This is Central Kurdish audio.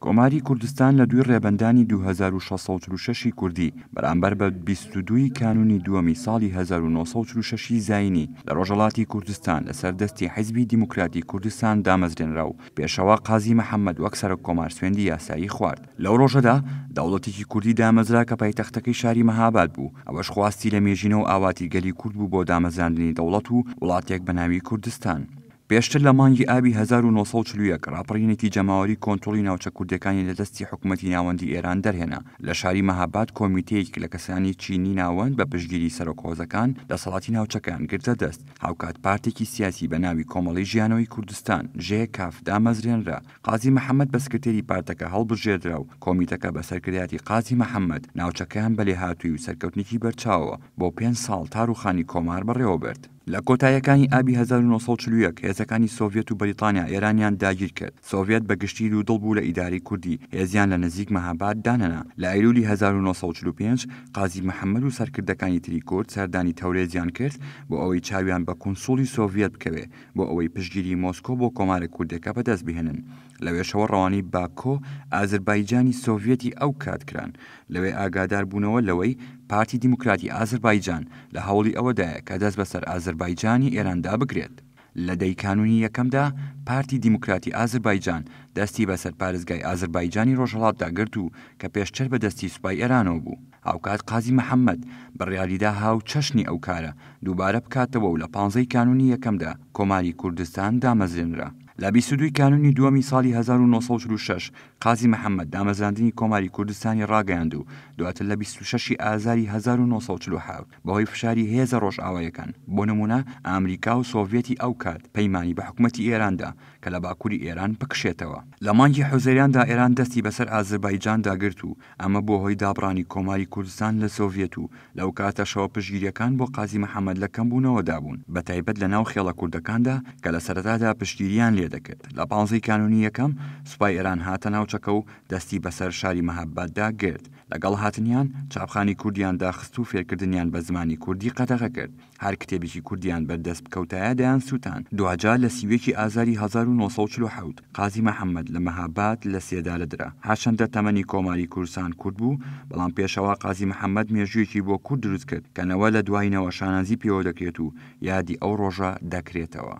کۆماری کوردستان لە دوی ڕێبندانی 2636 کوردی بەرامبەر بە 22 کانونی دووەمی ساڵی 1936 زینی لە ڕۆژەڵاتی کوردستان لەسەر دەستی حیزبی دیموکراتی کوردستان دامەزرێنرا و پێشەوە قازی محەممەد وەکسرە کۆمار سوێندی یاسایی خوارد لەو ڕۆژەدا دەوڵەتێکی کوردی دامەزرا کە پایتەختەکەی شاری مەهاباد بوو ئەوەش خواستی لە مێژینە و ئاواتی گەلی کورد بوو بۆ دامەزاندنی دەوڵەت و وڵاتێک بەناوی کوردستان پێشتر لە مانگی ئابی 1940 ڕاپڕینێکی جەماوەری کۆنتۆلی ناوچە کوردەکانی لە دەستی حکوومەتتی ناوەندی ئێران دەرهێنا لە شاری مەهاباد کۆمیتەیەکی لە کەسانی چینی ناوەند بە پشگیری سەرۆکۆزەکان لە سەڵاتی ناوچەکان گرتە دەست هاوکات پارتێکی سیاسی بە ناوی کۆمەڵی ژیانەوەی کوردستان ژێ کاف دامەزرێنرا قازی محەممەد بە سکرێری پارتەکە هەڵبژێدرا و کۆمیتەکە بە سەرکریاتی قازی محەممەد ناوچەکەیان بەلێ هاتووی و سەرکەوتنیکی بەرچاوە بۆ پێنج ساڵ تاروخانی کۆمار بەڕێوە برد لە کۆتاییەکانی ئابی 1940 هێزەکانی سۆڤێت و بەریتانیا ئێرانیان داگیر کرد سۆڤێت بەگشتی و دڵبوو لە ئیداری کوردی هێزیان لە نزیک مەهاباد داننا لە ئەیلولی 1945 قازی محەممەد و سەرکردەکانی تری کورد سەردانی تەورێزیان کرد بۆ ئەوەی چاویان بە کنسولی سۆڤێت بکەوێ بۆ ئەوەی پشگیری مۆسکۆ بۆ کۆمارە کوردەکە بەدەست بهێنن لەوێشەوە ڕەوانی باکۆ ئازربایجانی سۆڤێتی ئەو کاتکران لەوێ ئاگادار بوونەوە لەوەی پارتی دیموکراتی ئازربایجان لە هەوڵی ئەوەدایە کە دەست بەسەر ئازربایجانی ئێراندا بگرێت. لە دەیکانونی یەکەمدا پارتی دیموکراتی ئازربایجان دەستی بەسەر پارێزگای ئازربایجانی ڕۆژهڵاتدا گرت و کە پێشتر بە دەستی سوپای ئێرانەوە بوو ئەوکات قازی محەممەد بڕیاریدا هاو چەشنی ئەو کارە دووبارە بکاتەوە و لە پانزەی کانونی یەکەمدا کۆماری کوردستان دامەزرێنرا لە بیسودوی کانونی دووەمی ساڵی 1966 قازی محەممەد دامەزاندنی کۆماری کوردستانی ڕاگەیاند و دواتر لە 26 ئازاری 1940 بەهۆی فشاری هێزە ڕۆژئاوایەکان بۆ نمونە ئەمریکا و سۆڤێتی ئەو کات پەیمانی بە حکوومەتتی ئێراندا کە لە باکووری ئێران پکشێتەوە لە مانگی حوزەریاندا ئێران دەستی بەسەر ئازربایجان داگرت و ئەمە بۆ هۆی دابڕانی کۆماری کوردستان لە سۆڤێت و لەو کاتەشەوە پشگیریەکان بۆ قازی محەممەد لە کەمبوونەوەدا بوون بە تایبەت لە ناو خێڵە کوردەکاندا کە لە سەرتادا پشتگیریان لێ لێ دەکرد لە پانزەی کانونی یەکەم سوپای ئێران هاتە ناوچەکە و دەستی بەسەر شاری مەهاباددا گرت لەگەڵ هاتنیان چاپخانی کوردیان داخست و فێرکردنیان بە زمانی کوردی قەدەغە کرد هەر کتێبێکی کوردیان بەردەست بکەوتایە دەیان سووتان دوجا لە سیوێکی ئازاری 1940 قازی محەممەد لە مەهاباد لە سێدا لەدرا هاشەندە تەمەنی کۆماری کورسان کورد بوو بەڵام پێشەوە قازی محەممەد مێژوویەکی بۆ کورد دروست کرد کەنەوە لە دوایینەوە شانازی پێوە دەکرێت و یادی ئەو ڕۆژە دەکرێتەوە